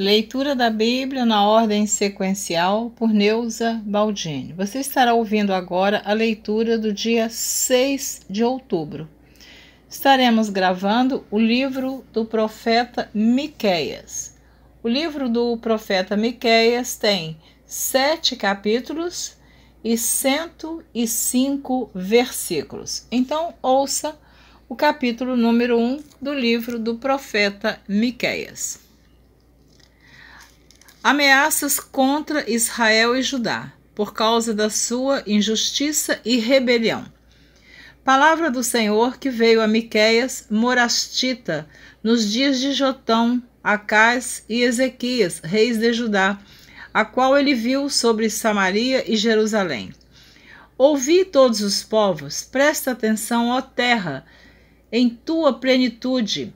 Leitura da Bíblia na ordem sequencial por Neuza Baldini. Você estará ouvindo agora a leitura do dia 6 de outubro. Estaremos gravando o livro do profeta Miqueias. O livro do profeta Miqueias tem sete capítulos e 105 versículos. Então, ouça o capítulo número 1 um do livro do profeta Miqueias. Ameaças contra Israel e Judá, por causa da sua injustiça e rebelião. Palavra do Senhor que veio a Miqueias, Morastita, nos dias de Jotão, Acás e Ezequias, reis de Judá, a qual ele viu sobre Samaria e Jerusalém. Ouvi todos os povos, presta atenção, ó terra, em tua plenitude,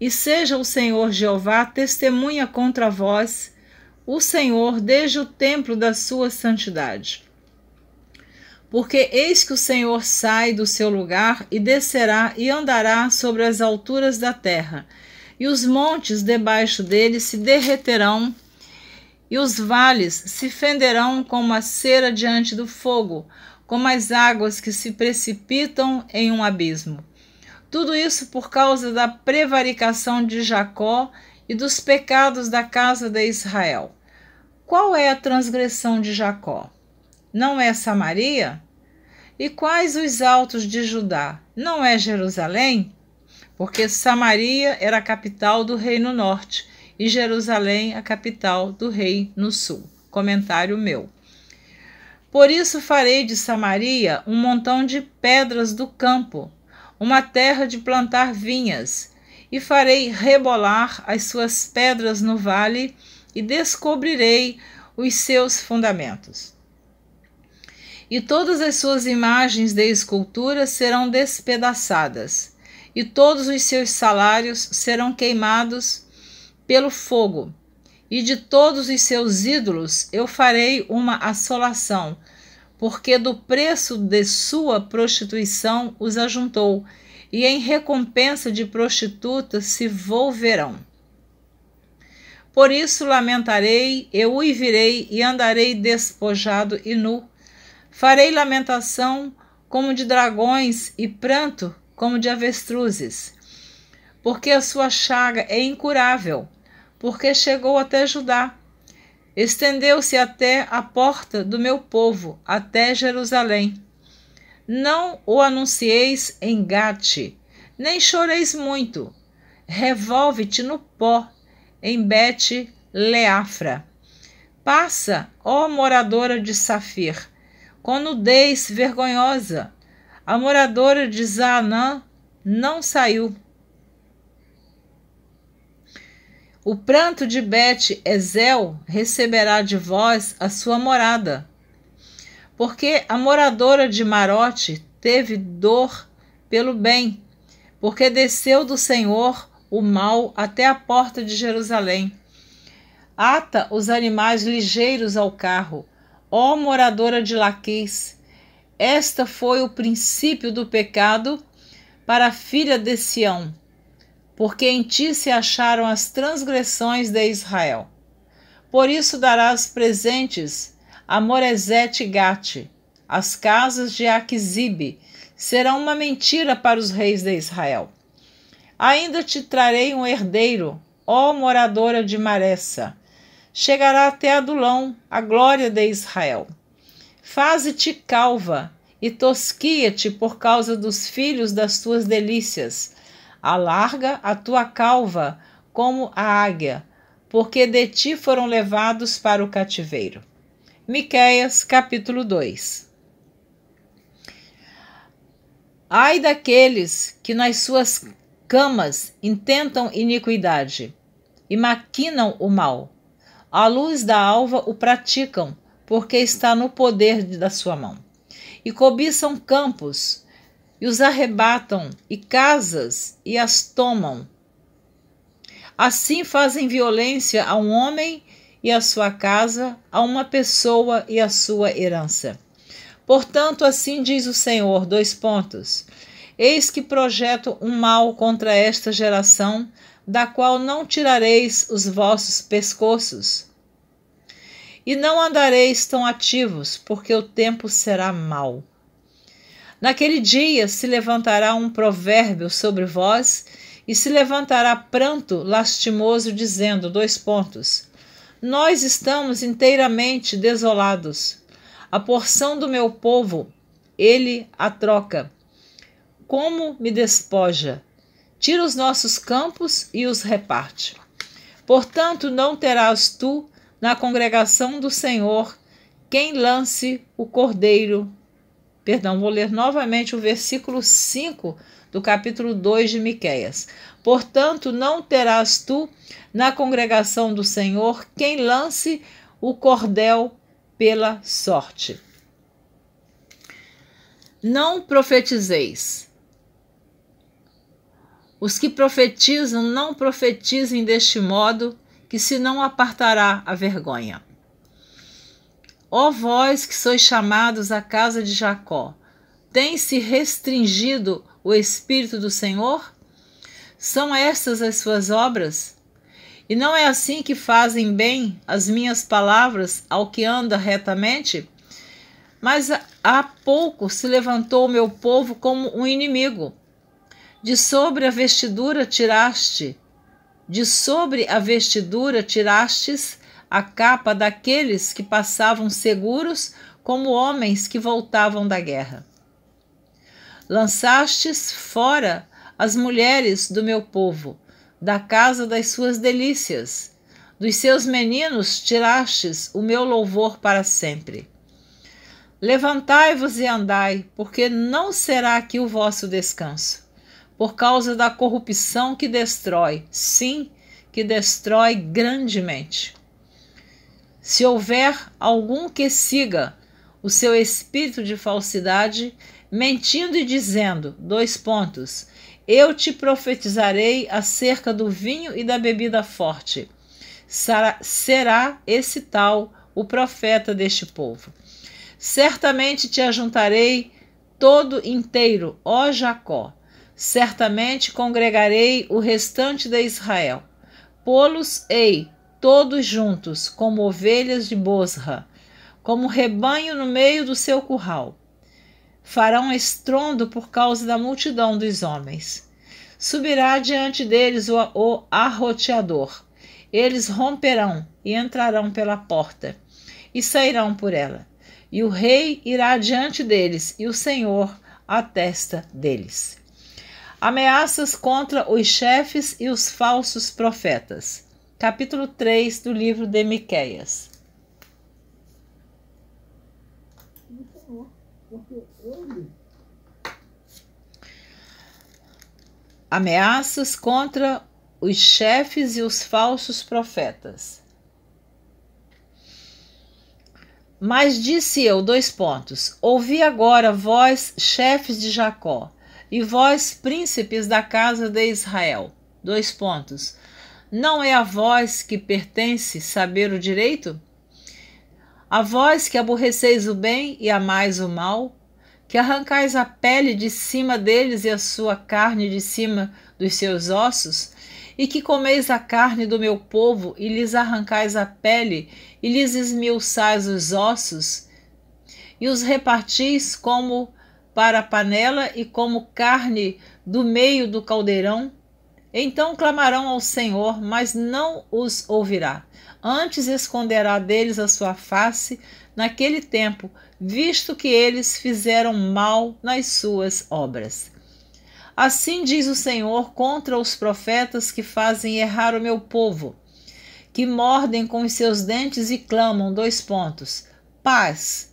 e seja o Senhor Jeová testemunha contra vós, o Senhor, desde o templo da sua santidade. Porque eis que o Senhor sai do seu lugar e descerá e andará sobre as alturas da terra, e os montes debaixo dele se derreterão, e os vales se fenderão como a cera diante do fogo, como as águas que se precipitam em um abismo. Tudo isso por causa da prevaricação de Jacó e dos pecados da casa de Israel. Qual é a transgressão de Jacó? Não é Samaria? E quais os altos de Judá? Não é Jerusalém? Porque Samaria era a capital do reino norte e Jerusalém a capital do rei no sul. Comentário meu. Por isso farei de Samaria um montão de pedras do campo, uma terra de plantar vinhas, e farei rebolar as suas pedras no vale, e descobrirei os seus fundamentos. E todas as suas imagens de escultura serão despedaçadas, e todos os seus salários serão queimados pelo fogo, e de todos os seus ídolos eu farei uma assolação, porque do preço de sua prostituição os ajuntou e em recompensa de prostitutas se volverão. Por isso lamentarei, eu uivirei e andarei despojado e nu. Farei lamentação como de dragões e pranto como de avestruzes. Porque a sua chaga é incurável, porque chegou até Judá. Estendeu-se até a porta do meu povo, até Jerusalém. Não o anuncieis em Gate, nem choreis muito. Revolve-te no pó, em Bete Leafra. Passa, ó moradora de Safir, com nudez vergonhosa. A moradora de Zaanã não saiu. O pranto de Bete Ezel receberá de vós a sua morada porque a moradora de Marote teve dor pelo bem, porque desceu do Senhor o mal até a porta de Jerusalém. Ata os animais ligeiros ao carro, ó moradora de Laquis. Esta foi o princípio do pecado para a filha de Sião, porque em ti se acharam as transgressões de Israel. Por isso darás presentes Amoresete é Gate, as casas de Aquisibe, serão uma mentira para os reis de Israel. Ainda te trarei um herdeiro, ó moradora de Maressa. Chegará até Adulão, a glória de Israel. Faze-te calva e tosquia-te por causa dos filhos das tuas delícias. Alarga a tua calva como a águia, porque de ti foram levados para o cativeiro. Miqueias capítulo 2 Ai daqueles que nas suas camas intentam iniquidade e maquinam o mal. À luz da alva o praticam, porque está no poder da sua mão. E cobiçam campos, e os arrebatam, e casas, e as tomam. Assim fazem violência a um homem e a sua casa, a uma pessoa e a sua herança. Portanto, assim diz o Senhor, dois pontos. Eis que projeto um mal contra esta geração, da qual não tirareis os vossos pescoços. E não andareis tão ativos, porque o tempo será mau. Naquele dia se levantará um provérbio sobre vós, e se levantará pranto lastimoso, dizendo: dois pontos. Nós estamos inteiramente desolados. A porção do meu povo, ele a troca. Como me despoja! Tira os nossos campos e os reparte. Portanto, não terás tu na congregação do Senhor quem lance o cordeiro Perdão, vou ler novamente o versículo 5 do capítulo 2 de Miqueias. Portanto, não terás tu na congregação do Senhor quem lance o cordel pela sorte. Não profetizeis. Os que profetizam não profetizem deste modo, que se não apartará a vergonha. Ó vós que sois chamados à casa de Jacó, tem-se restringido o Espírito do Senhor? São estas as suas obras? E não é assim que fazem bem as minhas palavras ao que anda retamente? Mas há pouco se levantou o meu povo como um inimigo. De sobre a vestidura tiraste, de sobre a vestidura tirastes a capa daqueles que passavam seguros como homens que voltavam da guerra. Lançastes fora as mulheres do meu povo, da casa das suas delícias. Dos seus meninos tirastes o meu louvor para sempre. Levantai-vos e andai, porque não será aqui o vosso descanso, por causa da corrupção que destrói, sim, que destrói grandemente. Se houver algum que siga o seu espírito de falsidade, mentindo e dizendo: dois pontos, eu te profetizarei acerca do vinho e da bebida forte. Será esse tal o profeta deste povo. Certamente te ajuntarei todo inteiro, ó Jacó. Certamente congregarei o restante de Israel. Pô-los-ei todos juntos, como ovelhas de Bosra, como rebanho no meio do seu curral. farão estrondo por causa da multidão dos homens. Subirá diante deles o, o arroteador. Eles romperão e entrarão pela porta e sairão por ela. E o rei irá diante deles, e o Senhor à testa deles. Ameaças contra os chefes e os falsos profetas capítulo 3 do livro de Miqueias. Ameaças contra os chefes e os falsos profetas. Mas disse eu, dois pontos: Ouvi agora vós, chefes de Jacó, e vós, príncipes da casa de Israel. Dois pontos. Não é a vós que pertence saber o direito? A vós que aborreceis o bem e amais o mal, que arrancais a pele de cima deles e a sua carne de cima dos seus ossos, e que comeis a carne do meu povo e lhes arrancais a pele e lhes esmiuçais os ossos, e os repartis como para a panela e como carne do meio do caldeirão, então clamarão ao Senhor, mas não os ouvirá. Antes esconderá deles a sua face naquele tempo, visto que eles fizeram mal nas suas obras. Assim diz o Senhor contra os profetas que fazem errar o meu povo, que mordem com os seus dentes e clamam dois pontos: paz.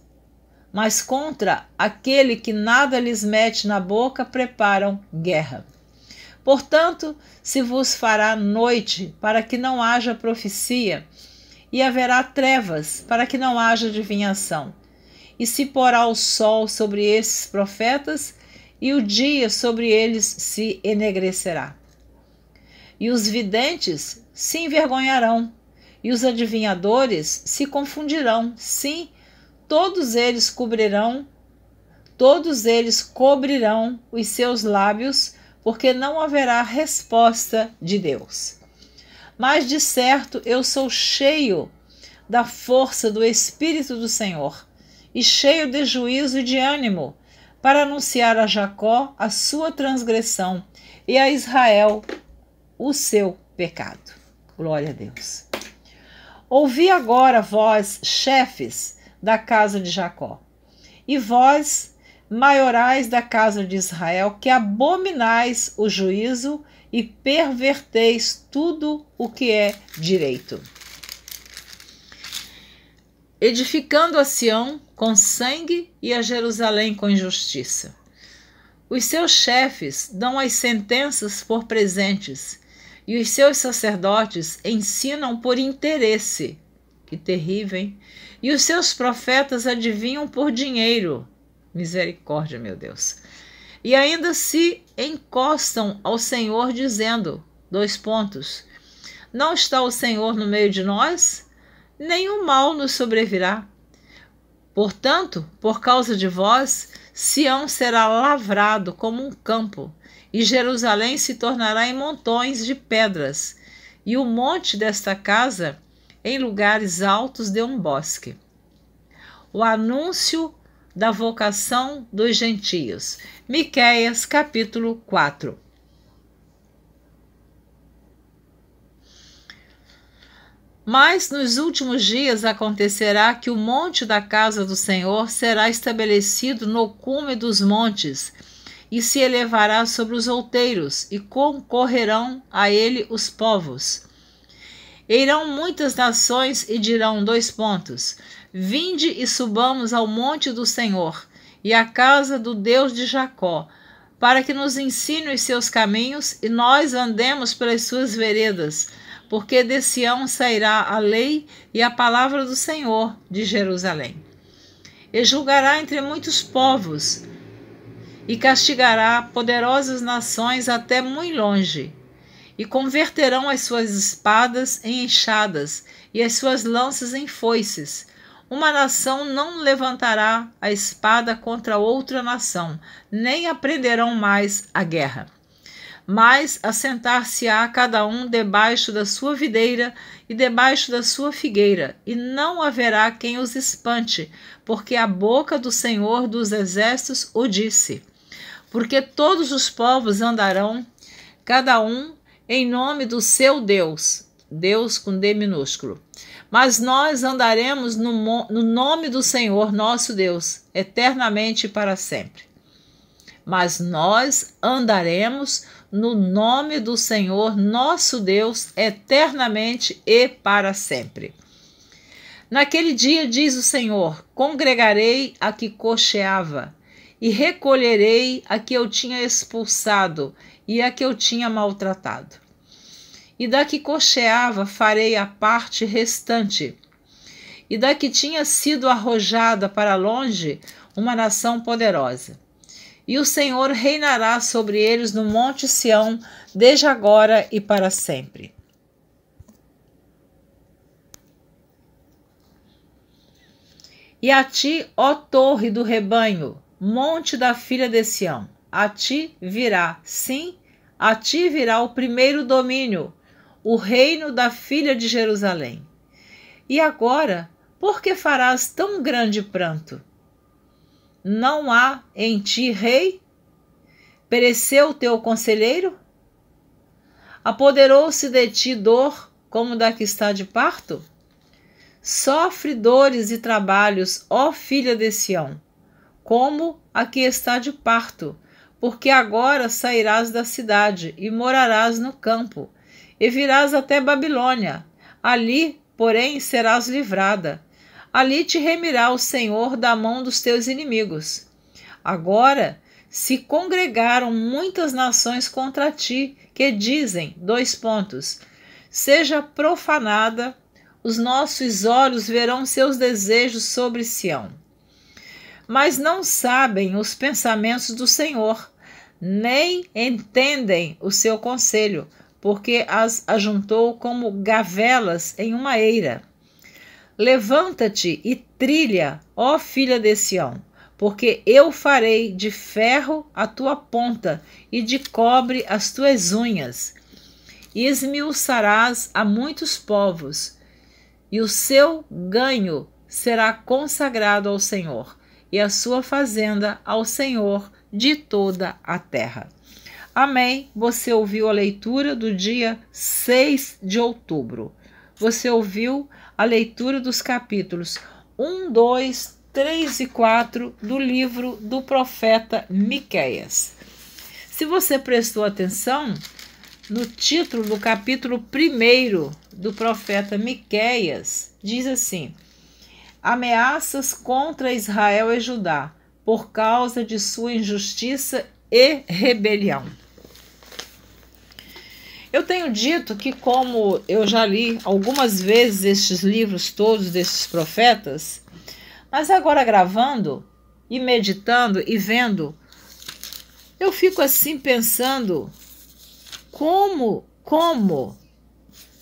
Mas contra aquele que nada lhes mete na boca, preparam guerra. Portanto, se vos fará noite, para que não haja profecia, e haverá trevas, para que não haja adivinhação. E se porá o sol sobre esses profetas, e o dia sobre eles se enegrecerá. E os videntes se envergonharão, e os adivinhadores se confundirão. Sim, todos eles cobrirão, todos eles cobrirão os seus lábios porque não haverá resposta de Deus. Mas de certo eu sou cheio da força do Espírito do Senhor e cheio de juízo e de ânimo para anunciar a Jacó a sua transgressão e a Israel o seu pecado. Glória a Deus. Ouvi agora vós, chefes da casa de Jacó, e vós, maiorais da casa de Israel, que abominais o juízo e perverteis tudo o que é direito. Edificando a Sião com sangue e a Jerusalém com injustiça. Os seus chefes dão as sentenças por presentes e os seus sacerdotes ensinam por interesse. Que terrível, hein? E os seus profetas adivinham por dinheiro. Misericórdia, meu Deus. E ainda se encostam ao Senhor, dizendo: dois pontos. Não está o Senhor no meio de nós, nenhum mal nos sobrevirá. Portanto, por causa de vós, Sião será lavrado como um campo, e Jerusalém se tornará em montões de pedras, e o monte desta casa em lugares altos de um bosque. O anúncio da vocação dos gentios. Miqueias capítulo 4. Mas nos últimos dias acontecerá que o monte da casa do Senhor será estabelecido no cume dos montes e se elevará sobre os outeiros, e concorrerão a ele os povos. Irão muitas nações e dirão dois pontos: Vinde e subamos ao monte do Senhor e à casa do Deus de Jacó, para que nos ensine os seus caminhos e nós andemos pelas suas veredas, porque de Sião sairá a lei e a palavra do Senhor de Jerusalém. E julgará entre muitos povos e castigará poderosas nações até muito longe. E converterão as suas espadas em enxadas e as suas lanças em foices uma nação não levantará a espada contra outra nação, nem aprenderão mais a guerra. Mas assentar-se-á cada um debaixo da sua videira e debaixo da sua figueira, e não haverá quem os espante, porque a boca do Senhor dos Exércitos o disse. Porque todos os povos andarão, cada um em nome do seu Deus, Deus com D minúsculo, mas nós andaremos no, no nome do Senhor nosso Deus, eternamente e para sempre. Mas nós andaremos no nome do Senhor nosso Deus, eternamente e para sempre. Naquele dia, diz o Senhor: congregarei a que cocheava, e recolherei a que eu tinha expulsado e a que eu tinha maltratado e da que cocheava farei a parte restante. E da que tinha sido arrojada para longe uma nação poderosa. E o Senhor reinará sobre eles no Monte Sião, desde agora e para sempre. E a ti, ó torre do rebanho, monte da filha de Sião, a ti virá, sim, a ti virá o primeiro domínio, o reino da filha de Jerusalém. E agora, por que farás tão grande pranto? Não há em ti rei? Pereceu o teu conselheiro? Apoderou-se de ti dor como da que está de parto? Sofre dores e trabalhos, ó filha de Sião, como a que está de parto, porque agora sairás da cidade e morarás no campo e virás até Babilônia. Ali, porém, serás livrada. Ali te remirá o Senhor da mão dos teus inimigos. Agora se congregaram muitas nações contra ti, que dizem, dois pontos, seja profanada, os nossos olhos verão seus desejos sobre Sião. Mas não sabem os pensamentos do Senhor, nem entendem o seu conselho, porque as ajuntou como gavelas em uma eira. Levanta-te e trilha, ó filha de Sião, porque eu farei de ferro a tua ponta e de cobre as tuas unhas. E Esmiuçarás a muitos povos, e o seu ganho será consagrado ao Senhor, e a sua fazenda ao Senhor de toda a terra. Amém. Você ouviu a leitura do dia 6 de outubro. Você ouviu a leitura dos capítulos 1, 2, 3 e 4 do livro do profeta Miqueias. Se você prestou atenção no título do capítulo 1 do profeta Miqueias, diz assim: Ameaças contra Israel e Judá por causa de sua injustiça e rebelião. Eu tenho dito que, como eu já li algumas vezes estes livros todos desses profetas, mas agora gravando e meditando e vendo, eu fico assim pensando como, como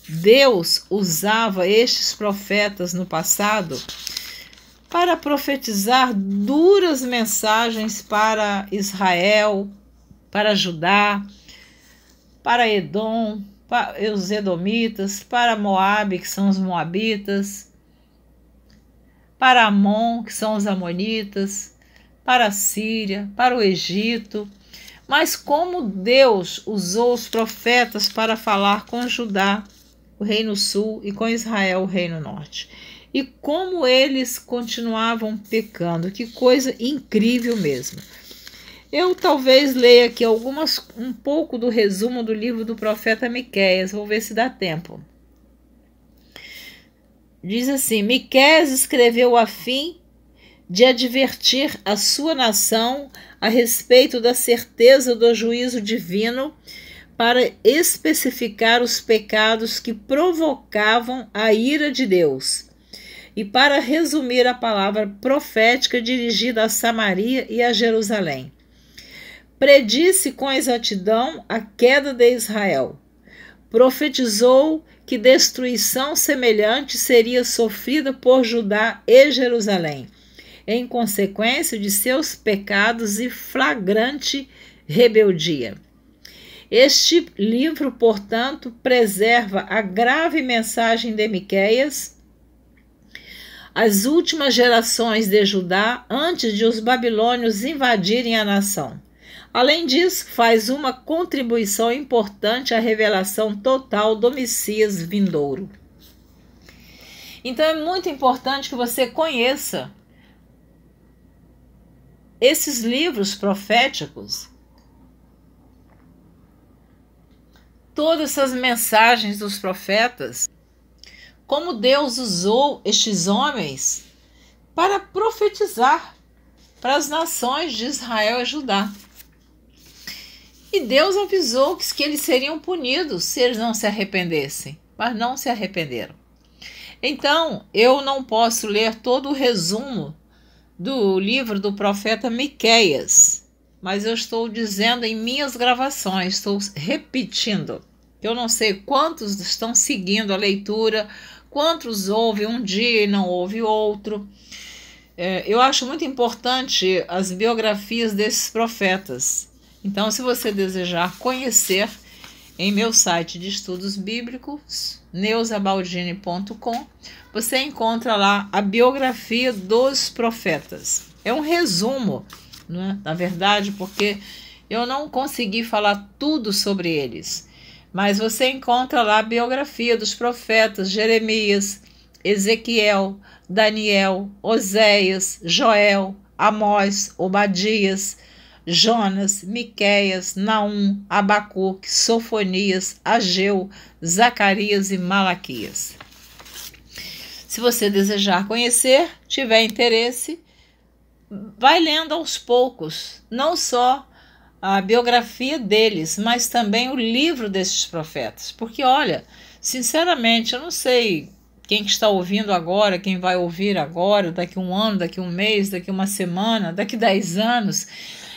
Deus usava estes profetas no passado para profetizar duras mensagens para Israel, para Judá, para Edom, para os Edomitas, para Moabe, que são os Moabitas, para Amon, que são os Amonitas, para a Síria, para o Egito. Mas como Deus usou os profetas para falar com Judá, o reino sul, e com Israel, o reino norte. E como eles continuavam pecando, que coisa incrível mesmo. Eu talvez leia aqui algumas um pouco do resumo do livro do profeta Miqueias, vou ver se dá tempo. Diz assim: Miqueias escreveu a fim de advertir a sua nação a respeito da certeza do juízo divino para especificar os pecados que provocavam a ira de Deus e para resumir a palavra profética dirigida a Samaria e a Jerusalém predisse com exatidão a queda de Israel. Profetizou que destruição semelhante seria sofrida por Judá e Jerusalém, em consequência de seus pecados e flagrante rebeldia. Este livro, portanto, preserva a grave mensagem de Miqueias as últimas gerações de Judá antes de os babilônios invadirem a nação. Além disso, faz uma contribuição importante à revelação total do Messias vindouro. Então é muito importante que você conheça esses livros proféticos, todas essas mensagens dos profetas, como Deus usou estes homens para profetizar para as nações de Israel e Judá. E Deus avisou que eles seriam punidos se eles não se arrependessem, mas não se arrependeram. Então, eu não posso ler todo o resumo do livro do profeta Miqueias, mas eu estou dizendo em minhas gravações, estou repetindo. Eu não sei quantos estão seguindo a leitura, quantos houve um dia e não houve outro. É, eu acho muito importante as biografias desses profetas então, se você desejar conhecer, em meu site de estudos bíblicos, neusabaldini.com, você encontra lá a biografia dos profetas. É um resumo, né? na verdade, porque eu não consegui falar tudo sobre eles. Mas você encontra lá a biografia dos profetas Jeremias, Ezequiel, Daniel, Oséias, Joel, Amós, Obadias, Jonas, Miqueias, Naum, Abacuque, Sofonias, Ageu, Zacarias e Malaquias. Se você desejar conhecer, tiver interesse, vai lendo aos poucos, não só a biografia deles, mas também o livro desses profetas. Porque, olha, sinceramente, eu não sei quem está ouvindo agora, quem vai ouvir agora, daqui um ano, daqui um mês, daqui uma semana, daqui dez anos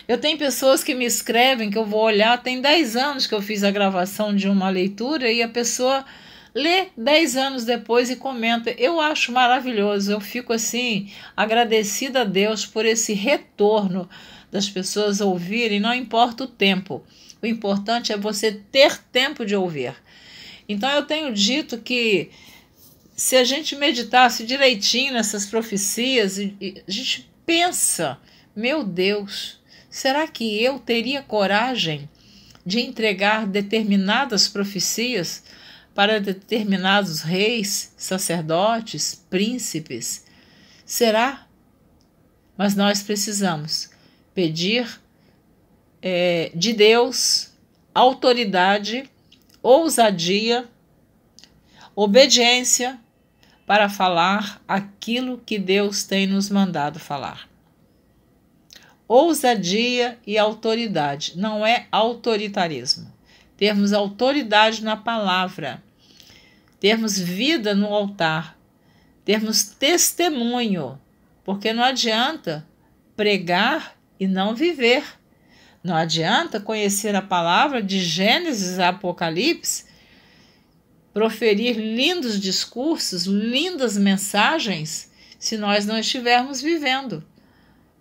eu tenho pessoas que me escrevem que eu vou olhar, tem 10 anos que eu fiz a gravação de uma leitura e a pessoa lê 10 anos depois e comenta. Eu acho maravilhoso, eu fico assim agradecida a Deus por esse retorno das pessoas ouvirem, não importa o tempo. O importante é você ter tempo de ouvir. Então eu tenho dito que se a gente meditasse direitinho nessas profecias, a gente pensa, meu Deus, Será que eu teria coragem de entregar determinadas profecias para determinados reis, sacerdotes, príncipes? Será? Mas nós precisamos pedir é, de Deus autoridade, ousadia, obediência para falar aquilo que Deus tem nos mandado falar ousadia e autoridade. Não é autoritarismo. Termos autoridade na palavra, termos vida no altar, termos testemunho, porque não adianta pregar e não viver. Não adianta conhecer a palavra de Gênesis a Apocalipse, proferir lindos discursos, lindas mensagens, se nós não estivermos vivendo.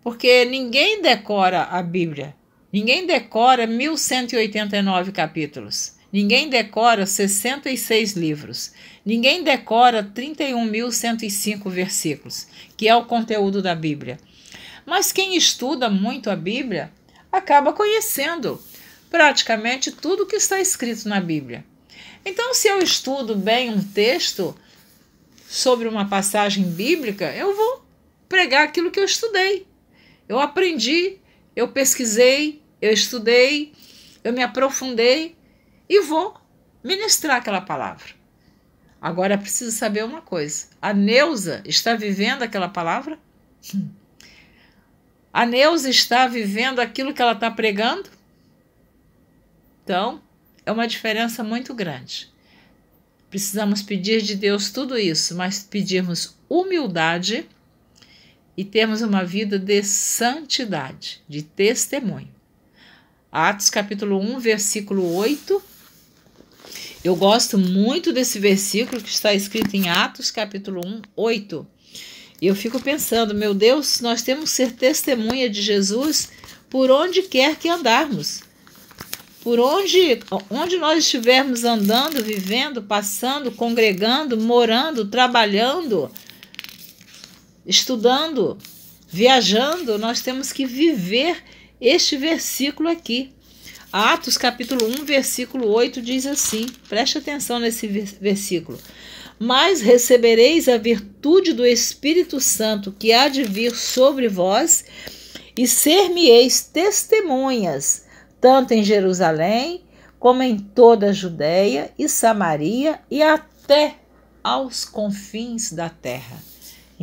Porque ninguém decora a Bíblia. Ninguém decora 1189 capítulos. Ninguém decora 66 livros. Ninguém decora 31.105 versículos, que é o conteúdo da Bíblia. Mas quem estuda muito a Bíblia acaba conhecendo praticamente tudo que está escrito na Bíblia. Então, se eu estudo bem um texto sobre uma passagem bíblica, eu vou pregar aquilo que eu estudei. Eu aprendi, eu pesquisei, eu estudei, eu me aprofundei e vou ministrar aquela palavra. Agora é preciso saber uma coisa: a Neuza está vivendo aquela palavra? Hum. A Neuza está vivendo aquilo que ela está pregando? Então, é uma diferença muito grande. Precisamos pedir de Deus tudo isso, mas pedirmos humildade e termos uma vida de santidade, de testemunho. Atos capítulo 1, versículo 8. Eu gosto muito desse versículo que está escrito em Atos capítulo 1, 8. E eu fico pensando, meu Deus, nós temos que ser testemunha de Jesus por onde quer que andarmos. Por onde, onde nós estivermos andando, vivendo, passando, congregando, morando, trabalhando, estudando, viajando, nós temos que viver este versículo aqui. Atos capítulo 1, versículo 8 diz assim: preste atenção nesse versículo. Mas recebereis a virtude do Espírito Santo que há de vir sobre vós, e ser-me-eis testemunhas, tanto em Jerusalém, como em toda a Judéia e Samaria e até aos confins da terra.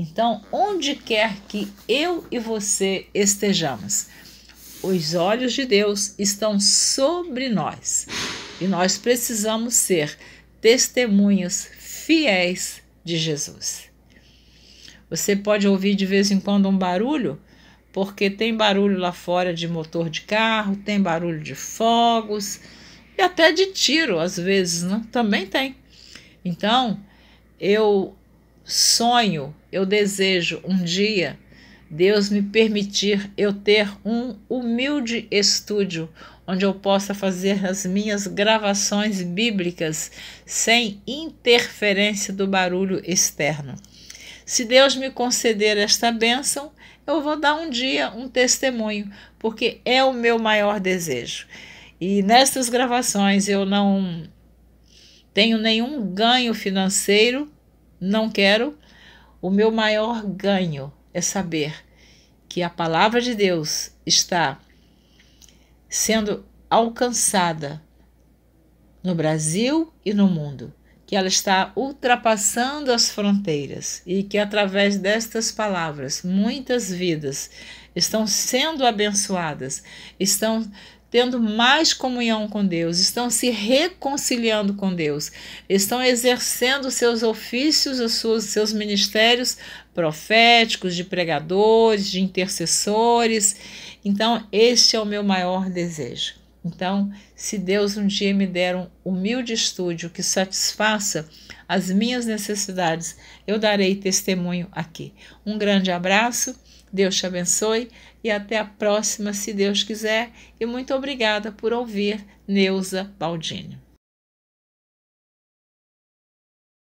Então, onde quer que eu e você estejamos, os olhos de Deus estão sobre nós e nós precisamos ser testemunhas fiéis de Jesus. Você pode ouvir de vez em quando um barulho, porque tem barulho lá fora de motor de carro, tem barulho de fogos e até de tiro, às vezes, né? também tem. Então, eu sonho eu desejo um dia Deus me permitir eu ter um humilde estúdio onde eu possa fazer as minhas gravações bíblicas sem interferência do barulho externo. Se Deus me conceder esta bênção, eu vou dar um dia um testemunho, porque é o meu maior desejo. E nestas gravações eu não tenho nenhum ganho financeiro, não quero o meu maior ganho é saber que a palavra de Deus está sendo alcançada no Brasil e no mundo, que ela está ultrapassando as fronteiras e que através destas palavras muitas vidas estão sendo abençoadas, estão tendo mais comunhão com Deus, estão se reconciliando com Deus, estão exercendo seus ofícios, os seus, seus ministérios proféticos, de pregadores, de intercessores. Então, este é o meu maior desejo. Então, se Deus um dia me der um humilde estúdio que satisfaça as minhas necessidades, eu darei testemunho aqui. Um grande abraço, Deus te abençoe e até a próxima, se Deus quiser. E muito obrigada por ouvir, Neuza Baldini.